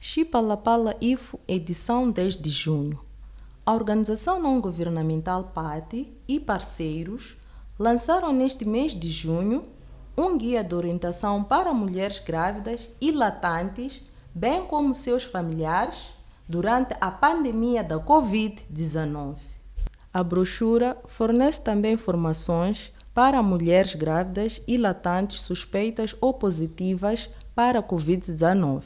Chipalapala IFO, edição 10 de junho. A organização não governamental PATI e parceiros lançaram neste mês de junho um guia de orientação para mulheres grávidas e latantes, bem como seus familiares, durante a pandemia da Covid-19. A brochura fornece também informações para mulheres grávidas e latantes suspeitas ou positivas para a Covid-19.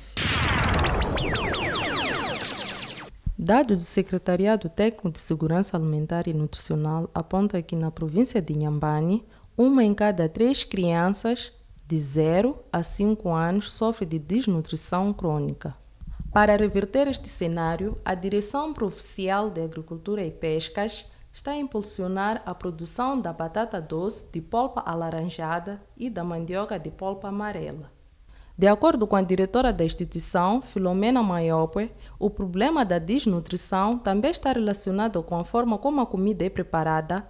Dados do Secretariado Técnico de Segurança Alimentar e Nutricional apontam que na província de Nhambane, uma em cada três crianças de 0 a 5 anos sofre de desnutrição crônica. Para reverter este cenário, a Direção Provincial de Agricultura e Pescas está a impulsionar a produção da batata doce de polpa alaranjada e da mandioca de polpa amarela. De acordo com a diretora da instituição, Filomena Maiope, o problema da desnutrição também está relacionado com a forma como a comida é preparada.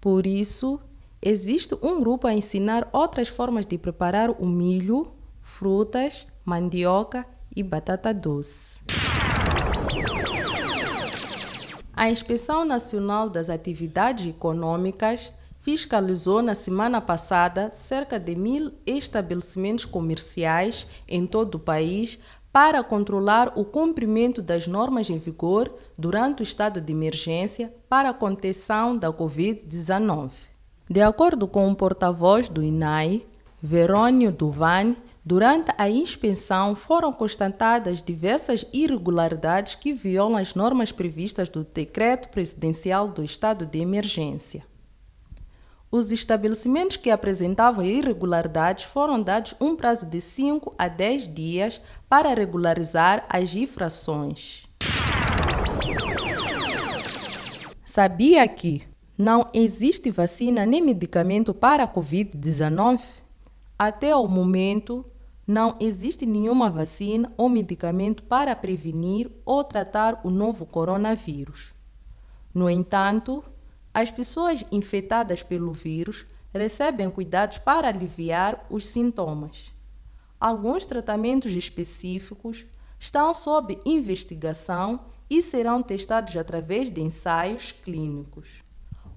Por isso, existe um grupo a ensinar outras formas de preparar o milho, frutas, mandioca e batata doce. A Inspeção Nacional das Atividades Econômicas fiscalizou na semana passada cerca de mil estabelecimentos comerciais em todo o país para controlar o cumprimento das normas em vigor durante o estado de emergência para a contenção da Covid-19. De acordo com o porta-voz do INAI, Verônio Duvani, durante a inspeção foram constatadas diversas irregularidades que violam as normas previstas do Decreto Presidencial do Estado de Emergência. Os estabelecimentos que apresentavam irregularidades foram dados um prazo de 5 a 10 dias para regularizar as infrações. Sabia que não existe vacina nem medicamento para a Covid-19? Até o momento, não existe nenhuma vacina ou medicamento para prevenir ou tratar o novo coronavírus. No entanto, as pessoas infectadas pelo vírus recebem cuidados para aliviar os sintomas. Alguns tratamentos específicos estão sob investigação e serão testados através de ensaios clínicos.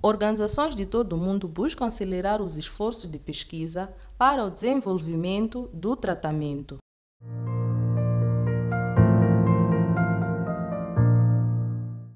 Organizações de todo o mundo buscam acelerar os esforços de pesquisa para o desenvolvimento do tratamento.